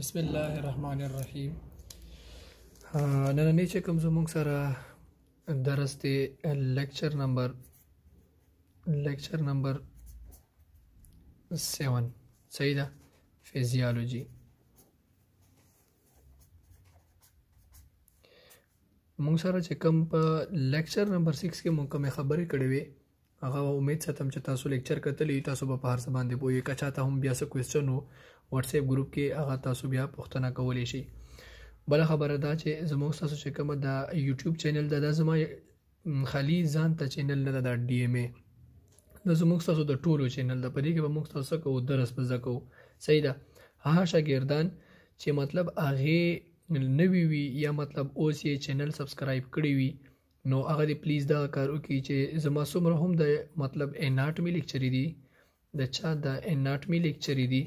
بسم الله الرحمن الرحیم نننې چې کوم زموږ سره درس دی لیکچر نمبر لیکچر نمبر 7 صحیح ده فزیالوجي موږ سره چې کوم په لیکچر نمبر 6 کې موږ کومه خبرې کړې وې هغه امید ساتم چې تاسو لیکچر کتلی تاسو به په هر څه باندې پوهیږئ که چاته هم بیا څه کوېسچن واتس اپ ګروپ کې هغه تاسو بیا پوښتنه کولی شئ بل خبره دا چې زموږ تاسو چې کومه دا یوټیوب چینل دا, دا زما خالی ځان ته چینل نه دا ډي ام ای د زموږ تاسو د ټولو چینل د پدې کې به موږ تاسو کو درس په زکو صحیح ده هغه شاګردان چې مطلب هغه نوی وي یا مطلب اوس یې چینل سبسکرایب کړی وي نو هغه دې پلیز دا کار وکړي چې زما څومره هم د مطلب اناټمی لیکچری دی د چا د اناټمی لیکچری دی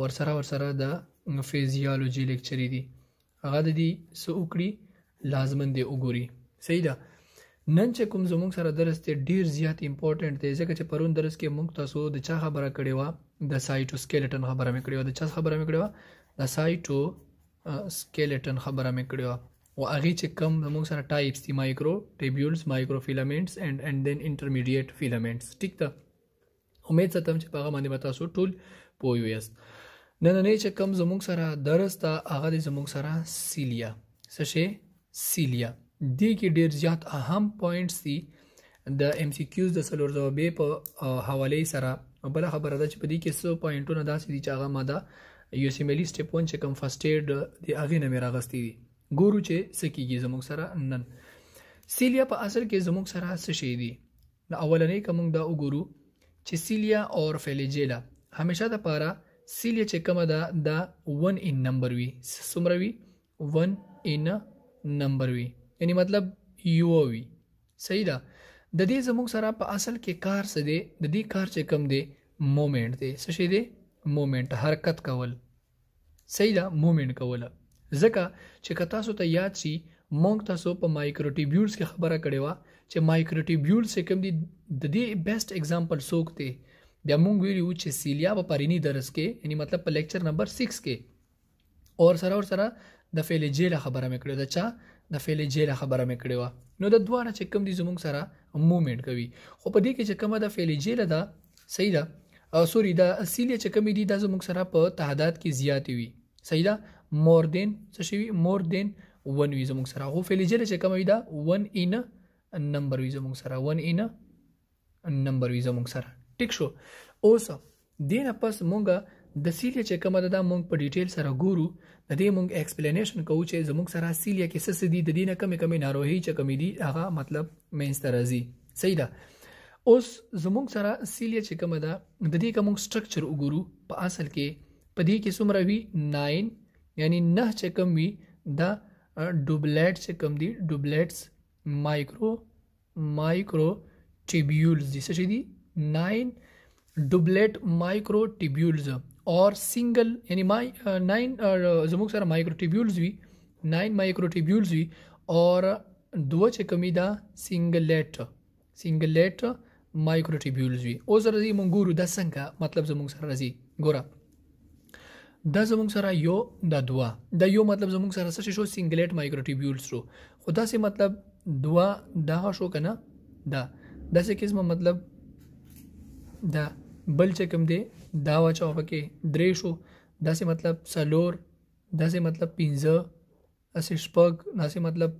ورسره ورسره د فزیالوجي لیکچرې دي هغه د دې څه وکړي لازمن دی وګوري صحیح ده نن چې کوم زموږ سره درس ته ډیر زیات امپورټنټ دی ځکه چې پرون درس کې موږ تاسو د چا خبره کړې و د سایټو سکیلټن خبره مې کړې و د چا خبره مې کړې و د سایټو سکیلټن خبره مې کړې و او هغه چې کوم زموږ سره ټایپس دي مایکرو ټیبیولز مایکرو فیلامنټس اند اند دین انټرمیډیټ فیلامنټس ټیک ده امید ساتم چې په هغه باندې تاسو ټول پوه یاست نننې چې کم زموږ سره درس تا هغه زموږ سره سیلیا څه شي سیلیا دې کې ډیر زیات اهم پوینټس دي د ام سی کیوز د سلور زو به په حواله سره بل خبره ده چې په دې کې څو پوینټونه داسې دي چې هغه ماده یو سیملی سټپ 1 چې کم فرست ایډ دی هغه نه میرا غستی دي ګورو چې سکیږي زموږ سره نن سیلیا په اصل کې زموږ سره څه شي دي نو اولنې کوم دا وګورو چې سیلیا اور فیلیجیلا همیشه د پاره سیل چې کومه ده دا 1 ان نمبر وي څومره وي 1 ان نمبر وي یعنی مطلب یو وي صحیح ده د دې زموږ سره په اصل کې کار څه دی د دې کار چې کم دی مومنټ دی څه شی دی مومنټ حرکت کول صحیح ده مومنټ کول ځکه چې که تاسو ته یاد شي مونږ تاسو په مایکروټیبیولز کې خبره کړې وه چې مایکروټیبیولز چې کم دی د دې بیسټ اگزامپل څوک دی بیا مونږ ویلو چې سیلیا په پرینی درس کې یعنی مطلب په لیکچر نمبر 6 کې اور سره اور سره د فعل جیل خبره مې کړې ده چا د فعل جیل خبره مې کړې و نو د دواړه چې کم دي زمونږ سره موومېنټ کوي خو په دې کې چې کومه د فعل جیل ده صحیح ده او سوري دا اصلي چې کمی دي دا زموږ سره په تعداد کې زیات وي صحیح ده مور دین څه شي مور دین 1 وي زموږ سره خو فلیجر چې کمی دا 1 ان نمبر وي زموږ سره 1 ان نمبر وي زموږ سره ټیک شو اوس دینه پس مونږه د سیلیا چې کومه ده دا مونږ په ډیټیل سره ګورو د دې مونږ ایکسپلینیشن کوو چې زموږ سره سیلیا کې څه دي د دینه کمی کمی ناروغي چې کمی دي هغه مطلب مینستر راځي صحیح ده اوس زموږ سره سیلیا چې کومه ده د دې کوم سټرکچر وګورو په اصل کې په دې کې څومره وی 9 یعنی نه چې کم وی دا ډوبلیټ چې کم دي ډوبلیټس مایکرو مایکرو ټیبیولز دي څه دي nine doublet microtubules और single यानी माई नाइन जमुक सारा माइक्रोटिब्यूल्स हुई नाइन माइक्रोटिब्यूल्स हुई और دوه چې کمی دا سنگلیټ سنگلیټ مایکروټیبیولز وي اوس راځي مونږ ګورو د څنګه مطلب زموږ سره راځي ګوره دا زموږ سره یو د دوا د یو مطلب زموږ سره څه شو سنگلیټ مایکروټیبیولز شو خو دا سي مطلب دوا دا شو کنه دا داسې قسمه مطلب دا بل چې کوم دی دا واچو پکې درې شو داسې مطلب سلور داسې مطلب پنځه اسې شپږ داسې مطلب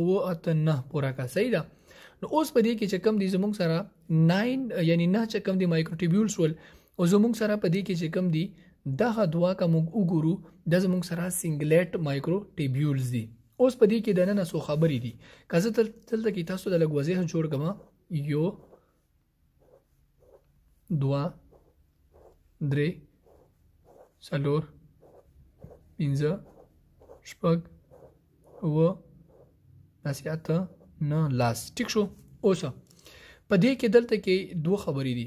اوو اته نه پورا کا صحیح ده نو اوس په دې کې چې کوم دی زموږ سره 9 یعنی نه چې کوم دی مایکروټیبیولز ول او زموږ سره په دې کې چې کوم دی دغه دوا کا موږ وګورو د زموږ سره سنگلیټ مایکروټیبیولز دي اوس په دې کې د نن سو خبرې دي که زه تل تل کې تاسو د لګوځي جوړ کما یو دوه درې څلور پنځه شپږ اووه داسې اته نه لاس ټیک شو اوس په دې کې دلته کې دوه خبرې دي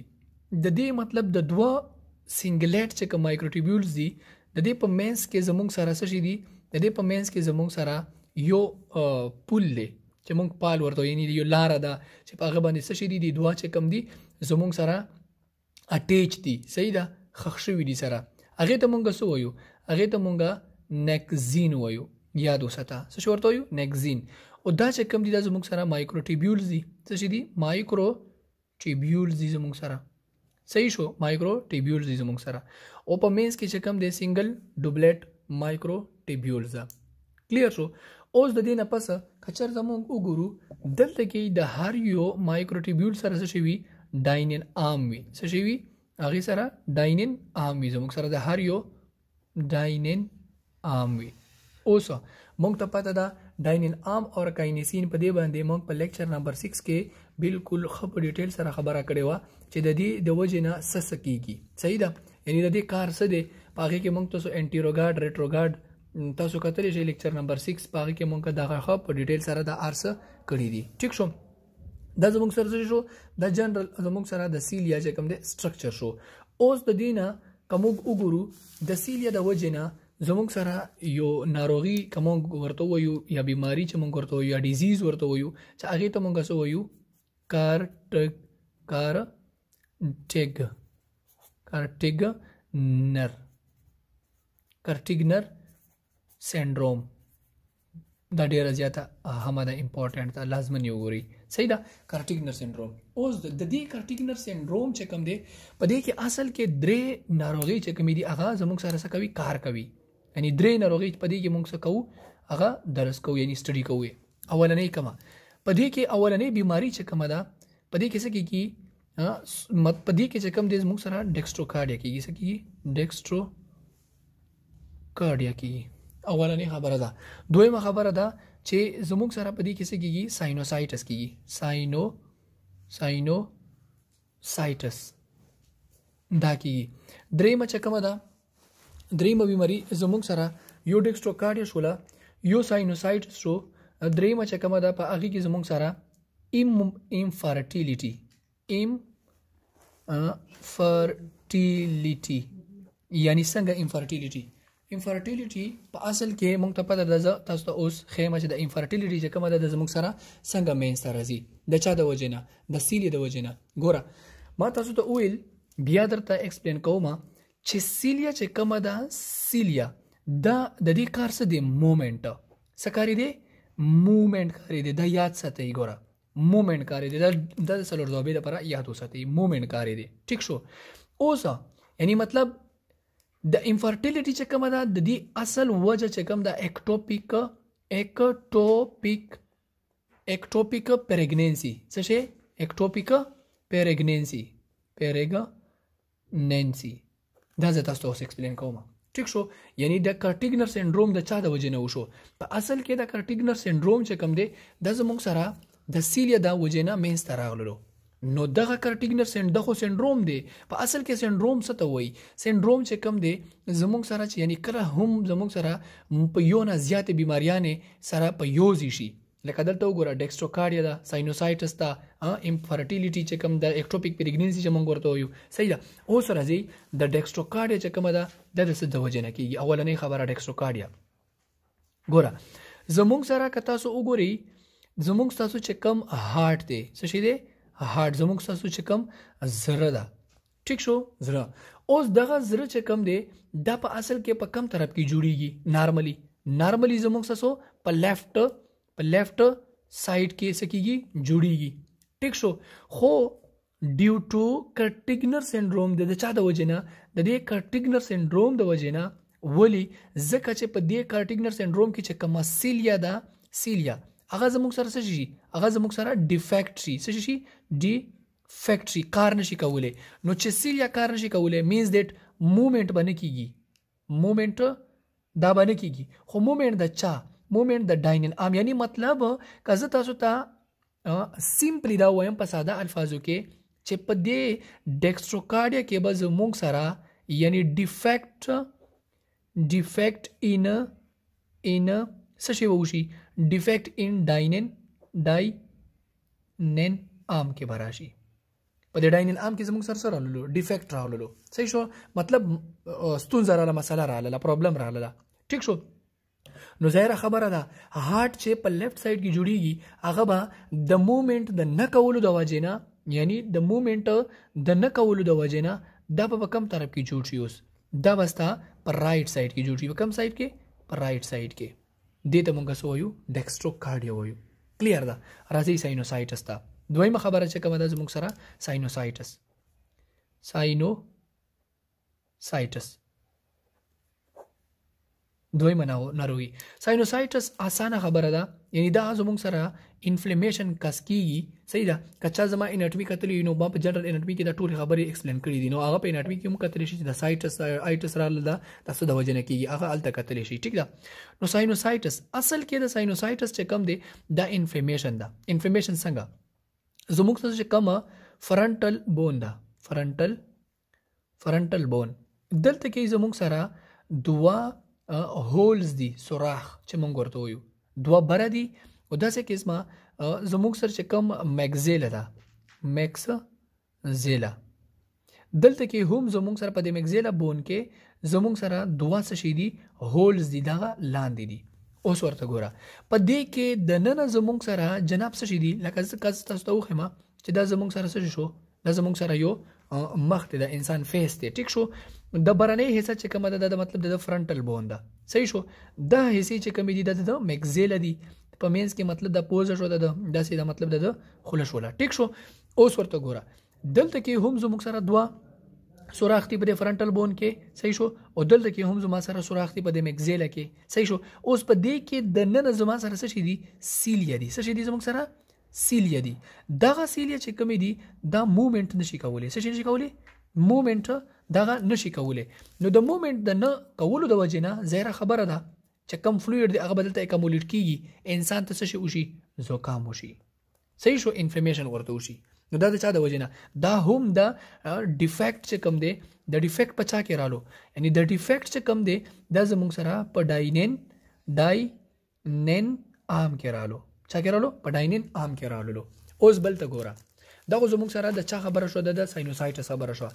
د دې مطلب د دوه سنگلیټ چې کوم مایکروټیبیولز دي د دې په مینس کې زمونږ سره څه شي دي د دې په مینس کې زمونږ سره یو پول دی چې مونږ پال ورته یعنی یو لار ده چې په هغه باندې څه شي دي دوه چې کم دي زمونږ سره اټیچ دي صحیح ده خښ شوی دي سره هغه ته مونږ سو وایو هغه ته مونږ نکزین وایو یاد وساته څه شورت وایو نکزین او دا چې کم دي د زموږ سره مایکرو ټیبیولز دي څه دي مایکرو ټیبیولز دي زموږ سره صحیح شو مایکرو ټیبیولز دي زموږ سره او په مینس کې چې کم دي سنگل ډوبلټ مایکرو ټیبیولز کلیر شو اوس د دې نه پس کچر زموږ وګورو دلته کې د هر یو مایکرو ټیبیول سره څه شي ډاینن عام وي څه شي وي هغه سره ډاینن عام وي زموږ سره د هر یو ډاینن عام وي اوس موږ ته پته ده ډاینن عام او کاینسین په دې باندې موږ په لیکچر نمبر 6 کې بالکل خپ ډیټیل سره خبره کړې و چې د دې د وجې نه سس کیږي صحیح ده یعنی د دې کار څه دی پاګه کې موږ تاسو انټیروګارد ریټروګارد تاسو کتلی شئ لیکچر نمبر 6 پاګه کې مونږه دا غوښه په ډیټیل سره دا ارسه کړی دي ٹھیک شو دا زموږ سره شو د جنرال زموږ سره د سیلیا چې کوم دی سټرکچر شو اوس د دینه کومګ وګورو د سیلیا د وجنه زموږ سره یو ناروغي کومګ ورته وایو یا بیماری چې موږ ورته وایو یا ډیزیز ورته وایو چې هغه ته موږ سو وایو کار ټک کار ټګ کار ټګ نر کارټیګنر سینډروم دا ډیره زیاته هم دا امپورټنت ده لازم نه وګوري صحیح ده کارټیګنر سنډروم اوس د دې کارټیګنر سنډروم چې کوم دی په دې کې اصل کې درې ناروغي چې کوم دي هغه زموږ سره سره کوي کار کوي یعنی درې ناروغي په دې کې موږ سره کوو هغه درس کوو یعنی سټډي کوو اولنې کما په دې کې اولنې بیماری چې کوم ده په دې کې څه کیږي مت په دې کې چې کوم دی زموږ سره ډیکسټروکارډیا کیږي څه کیږي ډیکسټرو کارډیا کیږي اولنې خبره ده دویمه خبره ده چې زموږ سره په دې کې څه کیږي ساينوسایټس کیږي ساينو ساينو سایټس دا کیږي دریمه چې کومه ده دریمه بیماری زموږ سره یو ډیکسټروکارډیا شوله یو ساينوسایټس شو دریمه چې کومه ده په هغه کې زموږ سره ایم انفرټیلیټي ایم فرټیلیټي یعنی څنګه انفرټیلیټي انفرټیلیټي په اصل کې موږ ته پته ده تاسو ته اوس خیمه چې د انفرټیلیټي چې کومه ده د زموږ سره څنګه مینځته راځي د چا د وجې نه د سیلې د وجې نه ګوره ما تاسو ته ویل بیا درته اکسپلین کوم چې سیلیا چې کومه ده سیلیا دا د دې کار څه دی مومنټ څه کاری دی مومنټ کاری دی دا یاد ساتي ګوره مومنټ کاری دی دا د سلور ذوبې لپاره یاد وساتي مومنټ کاری دی ٹھیک شو اوس یعنی مطلب د انفرټیلیټي چې کومه ده د دې اصل وجه چې کوم ده اکټوپیک اکټوپیک اکټوپیک پیرګننسي څه شي اکټوپیک پیرګننسي پیرګننسي دا زه تاسو ته ایکسپلین کوم ټیک شو یعنی د کرټیګنر سنډروم د چا د وجې نه وشو په اصل کې د کرټیګنر سنډروم چې کوم دی د زموږ سره د سیلیا د وجې نه مینځ تراغلو نو دغه کرټیګنر سندغه سنډروم دی په اصل کې سنډروم څه ته وایي سنډروم چې کم دی زموږ سره چې یعنی کله هم زموږ سره په یو نه زیاتې بیماریانې سره په یو شي لکه دلته وګوره ډیکسټروکارډیا دا ساينوسایټس دا امفرټیلیټي چې کوم د اکټروپیک پریګننسي چې موږ ورته وایو صحیح ده اوس راځي د ډیکسټروکارډیا چې کوم ده د څه د وجه نه کیږي اولنې خبره ډیکسټروکارډیا ګوره زموږ سره که تاسو وګورئ زموږ تاسو چې کوم هارت دی څه شي دی هارت زموږ ساسو چې کم زړه ده ټیک شو زړه اوس دغه زړه چې کم دی دا په اصل کې په کم طرف کې جوړیږي نارملی نارملی زموږ ساسو په لیفټ په لیفټ سایډ کې سکیږي جوړیږي ټیک شو خو ډیو ټو کرټیګنر سنډروم د چا د وجنه د دې کرټیګنر سنډروم د وجنه ولی زکه چې په دې کرټیګنر سنډروم کې چې کومه سیلیا ده سیلیا هغه زموږ سره څه شي هغه زموږ سره ډیفیکټ شي څه شي ډی فیکټ شي کار نشي کولای نو چې سیل یا کار نشي کولای مینز دیټ موومېنټ باندې کیږي موومېنټ دا باندې کیږي خو موومېنټ د چا موومېنټ د ډاینن ام یعنی مطلب کزه تاسو ته سیمپلی دا وایم په ساده الفاظو کې چې په دې ډیکستروکارډیا کې به زموږ سره یعنی ډیفیکټ ډیفیکټ ان ان څه شی ووشي ડિફેક્ટ ઇન ડાઇનેન ડાઇનેન આમ કે ભરાશી په ډاینین عام کې زموږ سره سره لولو ډیفیکټ راولو صحیح شو مطلب ستونزه رااله مسله رااله پرابلم رااله ټیک شو نو ظاهره خبره ده هارت چې په لیفټ سایډ کې جوړیږي هغه به د مومنت د نه کولو د وجې نه یعنی د مومنت د نه کولو د وجې نه دا په کم طرف کې جوړ شي اوس دا وستا پر رائټ سایډ کې جوړ شي په کم سایډ کې پر رائټ سایډ کې دې ته موږ سو یو ډیکستروکارډیا وایو کلیر ده راځي ساينوسایټس ته دویمه خبره چې کومه ده زموږ سره ساينوسایټس ساينو سایټس دویمه ناروغي ساينوسایټس اسانه خبره ده یعنی دا زموږ سره انفلیمیشن کس کیږي صحیح ده کچا زما انټمی کتلی نو په جنرال انټمی کې دا ټول خبره ایکسپلین کړې دي نو هغه په انټمی کې هم کتلی شي دا سایټس آیټس رال ده تاسو د وجنه کیږي هغه الته کتلی شي ټیک ده نو ساينوسایټس اصل کې د ساينوسایټس چې کم دی دا انفلیمیشن ده انفلیمیشن څنګه زموږ سره چې کم فرنټل بون ده فرنټل فرنټل بون دلته کې زموږ سره دوا هولز دي سوراخ چې مونږ ورته ویو دوه بره دي او داسې قسمه زموږ سر چې کم میگزیل ده میکس زیلا دلته کې هم زموږ سره په دې میگزیلا بون کې زموږ سره دوه څه شي دي هولز دي دغه لاندې دي اوس ورته ګوره په دې کې د نن زمونږ سره جناب څه شي دي لکه څنګه تاسو ته وخمه چې دا زمونږ سره څه شو دا زمونږ سره یو مخ دی د انسان فیس دی ټیک شو د برنۍ حصہ چې کومه ده د مطلب د فرنټل بون ده صحیح شو دا حصے چې کومې دي د میگزیل دي په مینس کې مطلب د پوز شو د داسې د مطلب د خلش ولا ټیک شو اوس ورته ګوره دلته کې هم زموږ سره دوا سوراختی په فرنټل بون کې صحیح شو او دلته کې هم زما سره سوراختی په د میگزیل کې صحیح شو اوس په دې کې د نن زما سره څه شي دي سیلیا دي څه شي دي زموږ سره سیلیا دي دغه سیلیا چې کومې دي دا موومېنټ نشي کولای څه شي نشي کولای موومېنټ دغه نشي کولای نو د مومنت د نه کولو د وجنه زیره خبره ده چې کم فلوئید هغه بدلته اکومولیټ کیږي انسان ته څه شي وشي زکام وشي صحیح شو انفلامیشن ورته وشي نو دا د چا د وجنه دا هم د ډیفیکټ چې کم دی د ډیفیکټ په چا کې رالو یعنی د ډیفیکټ چې کم دی دا زموږ سره په ډاینن ډای نن عام کې رالو چا کې رالو په ډاینن عام کې رالو اوس بل ته ګوره دا زموږ سره د چا خبره شو د ساينوسایټس خبره شو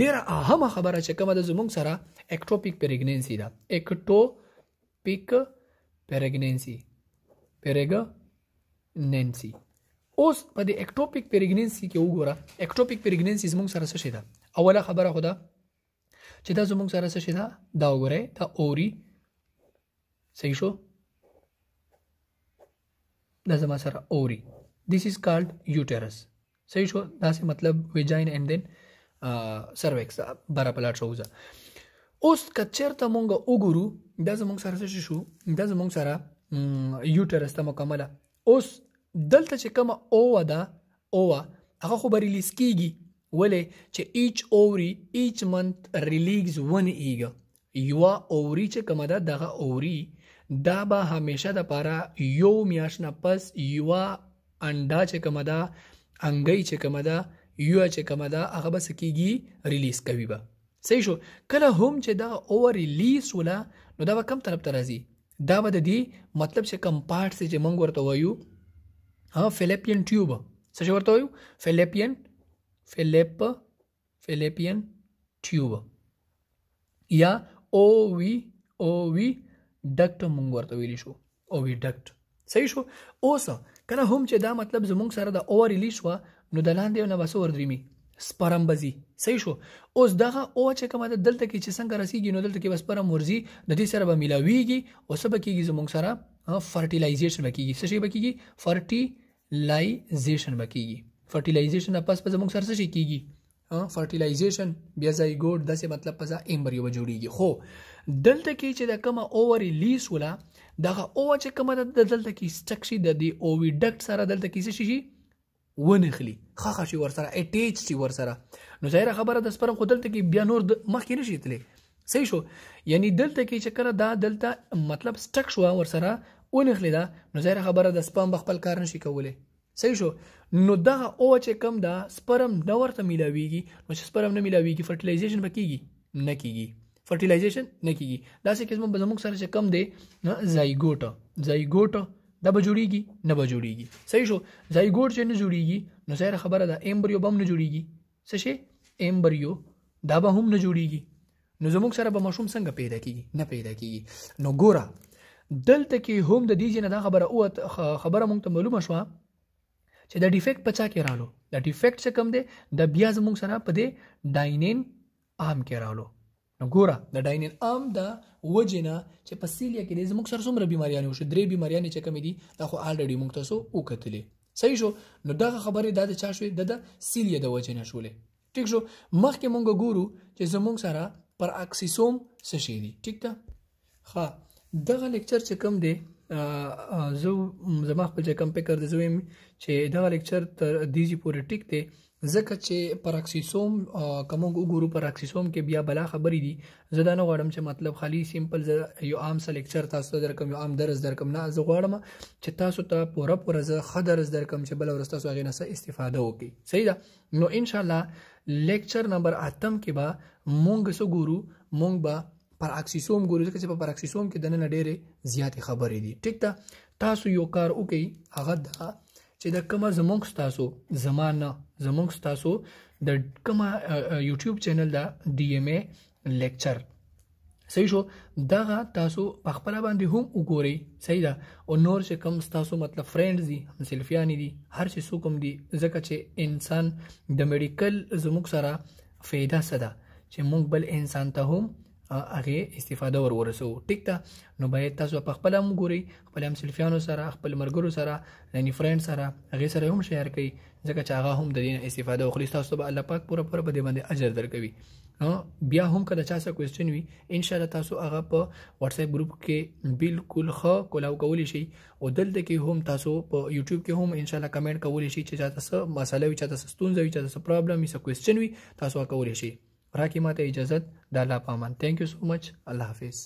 ډیره اهمه خبره چې کومه د زموږ سره اکټوپیک پریګننسي ده اکټوپیک پریګننسي پریګننسي اوس په دې اکټوپیک پریګننسي کې وګوره اکټوپیک پریګننسي زموږ سره څه شي ده اوله خبره خو ده چې دا زموږ سره څه شي ده دا وګوره دا اوري صحیح شو دا زما سره اوري this is called uterus صحیح شو دا څه مطلب ویجاین اند دین سروکس برا پلاټ شو ځه اوس کچرته مونږ وګورو دا زمونږ سره څه شو دا زمونږ سره یوټرس ته مکمله اوس دلته چې کومه او ده او هغه خو به ریلیز کیږي ولې چې ایچ اووري ایچ منت ریلیز ون ایګ یو اووري چې کومه ده دغه اووري دا به همیشه د پاره یو میاشت نه پس یو انډا چې کومه ده انګي چې کومه ده یو چې کومه ده هغه به سکیږي ریلیز کوي به صحیح شو کله هم چې دا اوور ریلیز ولا نو دا به کم طرف ته راځي دا به د دې مطلب چې کم پارت چې موږ ورته وایو ها فلیپین ټیوب څه ورته وایو فلیپین فلیپ فلیپین ټیوب یا او وی او وی ډکټ موږ ورته ویلی شو او وی ډکټ صحیح شو اوس کنه هم چې دا مطلب زمونږ سره د اور ریلیز و نو د لاندې یو نواسو وردریمي سپرم بزی صحیح شو اوس دغه او چې کومه د دلته کې چې څنګه رسیږي نو دلته کې بس پرم ورزي د دې سره به ملاويږي او سبا کېږي زمونږ سره فرټیلایزیشن بکیږي څه شي بکیږي فرټیلایزیشن بکیږي فرټیلایزیشن پس په زمونږ سره څه شي کیږي فرټیلایزیشن بیا ځای ګوډ داسې مطلب پزا ایمبریو جوړیږي خو دلته کې چې د کومه اوور ریلیز ولا دغه او چې کومه د دلته کې سټک شي د دی او وی ډکټ سره دلته کې شي شي ونخلی خخ شي ور سره اټیچ شي ور سره نو ظاهره خبره د سپرم خو دلته کې بیا نور مخکې نشي تللی صحیح شو یعنی دلته کې چې کنه دا دلته مطلب سټک شو ور سره ونخلی دا نو ظاهره خبره د سپم خپل کار نشي کولی صحیح شو نو دغه او چې کم دا سپرم نه ورته میلاویږي نو چې سپرم نه میلاویږي فرټیلایزیشن پکېږي نه کیږي فرټیلایزیشن نه کیږي داسې قسم به زموږ سره چې کم دی زایګوټ زایګوټ دا به جوړیږي نه به جوړیږي صحیح شو زایګوټ چې نه جوړیږي نو سره خبره ده ایمبریو بم نه جوړیږي څه شي ایمبریو دا به هم نه جوړیږي نو زموږ سره به مشوم څنګه پیدا کیږي نه پیدا کیږي نو ګوره دلته کې هم د دې نه دا خبره او خبره مونږ ته معلومه شوه چې دا ډیفیکټ پچا کې رالو دا ډیفیکټ څه کم دی د بیا زموږ سره په دې ډاینین عام کې رالو نو ګوره د ډاینین ام د وجنه چې په سیلیا کې د زموږ سره څومره بیماریان وشو درې بیماریان چې کمی دي دا خو الریډي موږ تاسو وکتلې صحیح شو نو دغه خبره دا د چا شوې د سیلیا د وجنه شولې ټیک شو مخکې موږ ګورو چې زموږ سره پر اکسیسوم څه شي دي ټیک ده ها دغه لیکچر چې کم دی زه زما خپل چې کم فکر د زویم چې دغه لیکچر تر دیږي پورې ټیک دی ځکه چې پراکسیسوم کوم وګورو پراکسیسوم کې بیا بلا خبرې دي زه دا نه غواړم چې مطلب خالی سیمپل یو عام سا لیکچر تاسو ته درکم یو عام درس درکم نه زه غواړم چې تاسو ته پوره پوره زه ښه درس درکم چې بل ورځ تاسو هغې نه استفاده وکړي صحیح ده نو انشاءالله لیکچر نمبر اتم کې به مونږ څه ګورو مونږ به پر اکسیسوم ګورو ځکه چې په پر اکسیسوم کې د نن ډېرې زیاتې خبرې دي ټیک ده تاسو یو کار وکئ هغه د چې د کومه زمونږ تاسو زمانه زمونږ تاسو د کومه یوټیوب چینل دا ډي ام اي لیکچر صحیح شو دا تاسو په خپل باندې هم وګورئ صحیح ده او نور چې کم تاسو مطلب فرینډز دي سلفیانی دي هر څه سوکم دي ځکه چې انسان د میډیکل زموږ سره فایده سره چې موږ بل انسان ته هم هغه استفاده ور ورسو ټیک ده نو باید تاسو په خپل هم ګوري خپل هم سلفیانو سره خپل مرګرو سره یعنی فرند سره هغه سره هم شیر کړئ ځکه چې هغه هم د دین استفاده وکړي تاسو به الله پاک پوره پوره به باندې اجر درکوي نو بیا هم کله چا څه کوېشن وي ان شاء الله تاسو هغه په واتس اپ ګروپ کې بالکل خو کولاو کولی شي او دلته کې هم تاسو په یوټیوب کې هم ان شاء الله کمنټ کولی شي چې تاسو مسله وي چې تاسو ستونزه وي چې تاسو پرابلم وي څه کوېشن وي تاسو کولی شي راکی ما ته اجازه د الله پامن ثانک یو سو مچ الله حافظ